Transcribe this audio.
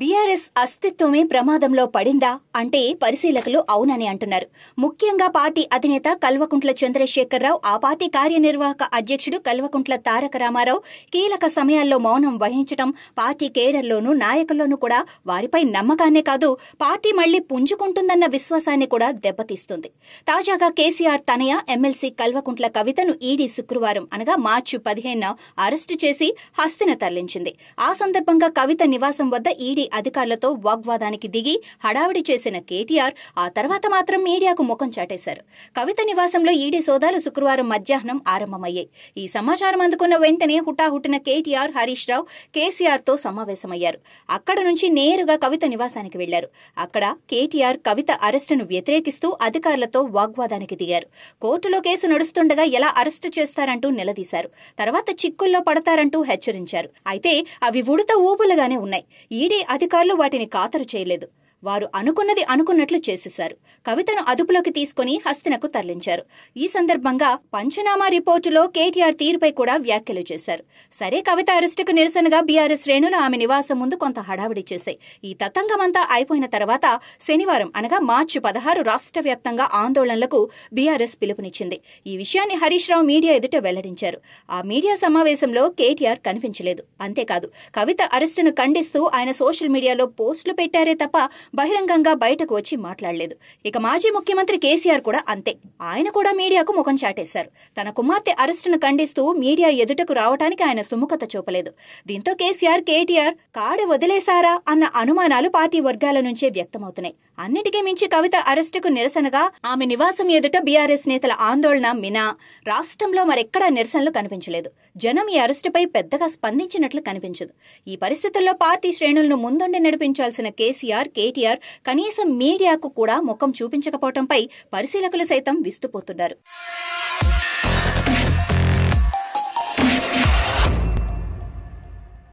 BRS అస్తిత్వమే ప్రమాదంలో పడిందా అంటే పరిశీలకులు అవునని అంటున్నారు ముఖ్యంగా పార్టీ అధినేత కల్వకుంట్ల చంద్రశేఖరరావు ఆ పార్టీ కార్యనిర్వాహక అధ్యక్షుడు కల్వకుంట్ల తారక రామారావు కీలక సమయాల్లో మౌనం వహించడం పార్టీ కేడర్లోనూ నాయకుల్లోనూ కూడా వారిపై నమ్మకాన్నే కాదు పార్టీ మళ్లీ పుంజుకుంటుందన్న విశ్వాసాన్ని కూడా దెబ్బతీస్తుంది తాజాగా కేసీఆర్ తనయ ఎమ్మెల్సీ కల్వకుంట్ల కవితను ఈడీ శుక్రవారం అనగా మార్చి పదిహేను అరెస్టు చేసి హస్తిన తరలించింది ఆ సందర్భంగా కవిత నివాసం వద్ద ఈడీ ఈడీ అధికారులతో వాగ్వాదానికి దిగి హడావిడి చేసిన కేటీఆర్ ఆ తర్వాత మాత్రం మీడియాకు ముఖం చాటేశారు కవిత నివాసంలో ఈడీ సోదాలు శుక్రవారం మధ్యాహ్నం ఆరంభమయ్యాయి ఈ సమాచారం అందుకున్న వెంటనే హుటాహుటిన కేటీఆర్ హరీష్ రావు కేసీఆర్తో సమావేశమయ్యారు అక్కడ నుంచి నేరుగా కవిత నివాసానికి వెళ్లారు అక్కడ కేటీఆర్ కవిత అరెస్టును వ్యతిరేకిస్తూ అధికారులతో వాగ్వాదానికి దిగారు కోర్టులో కేసు నడుస్తుండగా ఎలా అరెస్టు చేస్తారంటూ నిలదీశారు తర్వాత చిక్కుల్లో పడతారంటూ హెచ్చరించారు అయితే అవి ఉడత ఊపులుగానే ఉన్నాయి ఈడీ అధికారులు వాటిని ఖాతరు చేయలేదు వారు అనుకున్నది అనుకున్నట్లు చేసేశారు కవితను అదుపులోకి తీసుకుని హస్తినకు తరలించారు ఈ సందర్భంగా పంచనామా రిపోర్టులో కేటీఆర్ తీరుపై కూడా వ్యాఖ్యలు చేశారు సరే కవిత అరెస్టుకు నిరసనగా బీఆర్ఎస్ శ్రేణులు ఆమె నివాసం ముందు కొంత హడావిడి చేశాయి ఈ తతంగమంతా అయిపోయిన తర్వాత శనివారం అనగా మార్చి పదహారు రాష్ట్ర వ్యాప్తంగా ఆందోళనలకు బీఆర్ఎస్ పిలుపునిచ్చింది ఈ విషయాన్ని హరీష్ రావు మీడియా ఎదుట వెల్లడించారు ఆ మీడియా సమావేశంలో కేటీఆర్ కనిపించలేదు అంతేకాదు కవిత అరెస్టును ఖండిస్తూ ఆయన సోషల్ మీడియాలో పోస్టులు పెట్టారే తప్ప బహిరంగంగా బయటకు వచ్చి మాట్లాడలేదు ఇక మాజీ ముఖ్యమంత్రి కేసీఆర్ కూడా అంతే ఆయన కూడా మీడియాకు ముఖం చాటేశారు తన కుమార్తె అరెస్టును ఖండిస్తూ మీడియా ఎదుటకు రావడానికి ఆయన సుముఖత చూపలేదు దీంతో కేసీఆర్ కేటీఆర్ కాడ వదిలేశారా అన్న అనుమానాలు పార్టీ వర్గాల నుంచే వ్యక్తమవుతున్నాయి అన్నిటికీ మించి కవిత అరెస్టుకు నిరసనగా ఆమె నివాసం ఎదుట బీఆర్ఎస్ నేతల ఆందోళన మినా రాష్ట్రంలో మరెక్కడా నిరసనలు కనిపించలేదు జనం ఈ అరెస్టుపై పెద్దగా స్పందించినట్లు కనిపించదు ఈ పరిస్థితుల్లో పార్టీ శ్రేణులను ముందుండి నడిపించాల్సిన కేసీఆర్ కేటీఆర్ కనీసం మీడియాకు కూడా ముఖం చూపించకపోవడంపై పరిశీలకులు సైతం విస్తుపోతున్నారు